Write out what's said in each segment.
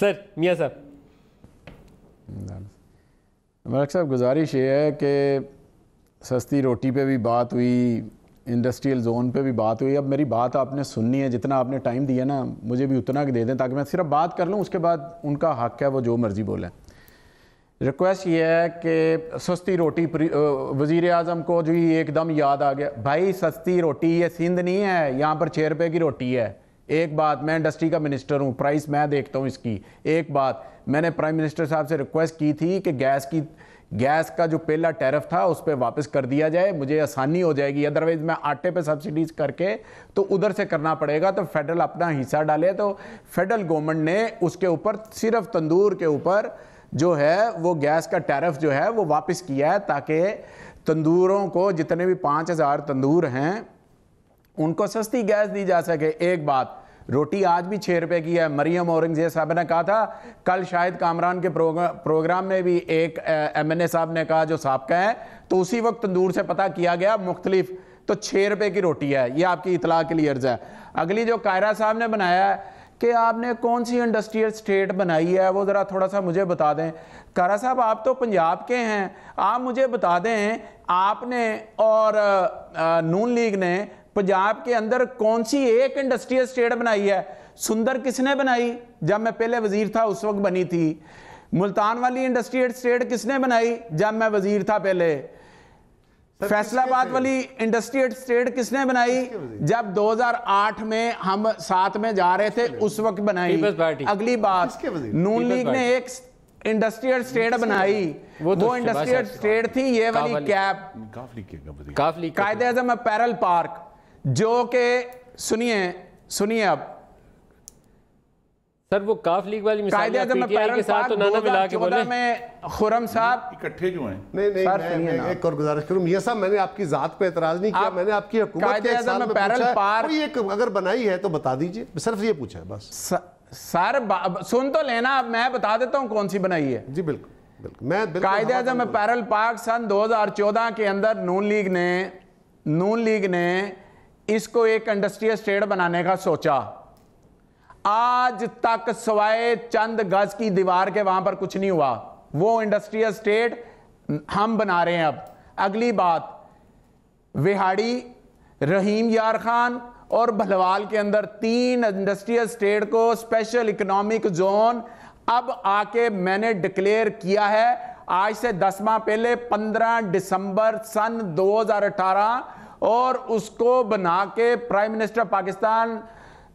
سر میاں صاحب ملک صاحب گزارش یہ ہے کہ سستی روٹی پہ بھی بات ہوئی انڈسٹریل زون پہ بھی بات ہوئی اب میری بات آپ نے سننی ہے جتنا آپ نے ٹائم دیا نا مجھے بھی اتنا دے دیں تاکہ میں صرف بات کر لوں اس کے بعد ان کا حق ہے وہ جو مرضی بولیں ریکویسٹ یہ ہے کہ سستی روٹی وزیر اعظم کو جو ایک دم یاد آ گیا بھائی سستی روٹی یہ سندھ نہیں ہے یہاں پر روپے کی روٹی ہے ایک بات میں انڈسٹری کا منسٹر ہوں پرائس میں دیکھتا ہوں اس کی ایک بات میں نے پرائم منسٹر صاحب سے ریکویسٹ کی تھی کہ گیس کی گیس کا جو پہلا ٹیرف تھا اس پہ واپس کر دیا جائے مجھے آسانی ہو جائے گی ادروائز میں آٹے پہ سبسڈیز کر کے تو ادھر سے کرنا پڑے گا تو فیڈرل اپنا حصہ ڈالے تو فیڈرل گورنمنٹ نے اس کے اوپر صرف تندور کے اوپر جو ہے وہ گیس کا ٹیرف جو ہے وہ واپس کیا ہے تاکہ تندوروں کو جتنے بھی پانچ ہزار تندور ہیں ان کو سستی گیس دی جا سکے ایک بات روٹی آج بھی چھ روپے کی ہے مریم اورنگز صاحب نے کہا تھا کل شاید کامران کے پروگرام میں بھی ایک ایم این اے صاحب نے کہا جو سابقہ ہے تو اسی وقت تندور سے پتہ کیا گیا مختلف تو چھ روپے کی روٹی ہے یہ آپ کی اطلاع کے لیے ارز ہے اگلی جو کائرہ صاحب نے بنایا ہے کہ آپ نے کون سی انڈسٹریل سٹیٹ بنائی ہے وہ ذرا تھوڑا سا مجھے بتا دیں کارہ صاحب آپ تو پنجاب کے ہیں آپ مجھے بتا دیں آپ نے اور نون لیگ نے پنجاب کے اندر کون سی ایک انڈسٹریل اسٹیٹ بنائی ہے سندر کس نے بنائی جب میں پہلے وزیر تھا اس وقت بنی تھی ملتان والی انڈسٹریل کس نے بنائی جب میں وزیر تھا پہلے فیصلہ والی کس نے بنائی جب آٹھ میں ہم ساتھ میں جا رہے تھے اس وقت بنائی اگلی بات نون لیگ نے ایک انڈسٹریل اسٹیٹ بنائی وہ انڈسٹریل اسٹیٹ تھی یہ والی کیپ قائد اعظم اپیرل پارک جو کہ سنیے سنیے اب سر وہ کاف لیگ والی مثال قائد اعظم پیرن پاک دو ہزار چودہ میں خورم صاحب اکٹھے جو ہیں نہیں نہیں میں ایک اور گزارش کروں یہ صاحب میں نے آپ کی ذات پہ اعتراض نہیں کیا میں نے آپ کی حکومت کے ایک سال میں پوچھا کوئی ایک اگر بنائی ہے تو بتا دیجئے صرف یہ پوچھا ہے بس سر سن تو لینا میں بتا دیتا ہوں کون سی بنائی ہے جی بالکل قائد اعظم پیرل پاک سن دوزار چودہ کے اندر نون لیگ نے نون لیگ نے اس کو ایک انڈسٹریل اسٹیٹ بنانے کا سوچا آج تک سوائے چند گز کی دیوار کے وہاں پر کچھ نہیں ہوا وہ انڈسٹریل اسٹیٹ ہم بنا رہے ہیں اب اگلی بات وہاڑی رحیم یار خان اور بھلوال کے اندر تین انڈسٹریل اسٹیٹ کو اسپیشل اکنامک زون اب آ کے میں نے ڈکلیئر کیا ہے آج سے دس ماہ پہلے پندرہ دسمبر سن دو ہزار اٹھارہ اور اس کو بنا کے prime minister Pakistan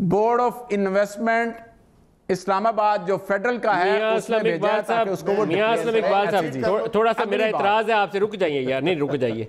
board of investment Islamabad جو فیڈرل کا ہے اس اس بھیجا تاکہ کو وہ تھوڑا سا میرا اعتراض ہے آپ سے رک جائیے یار نہیں رک جائیے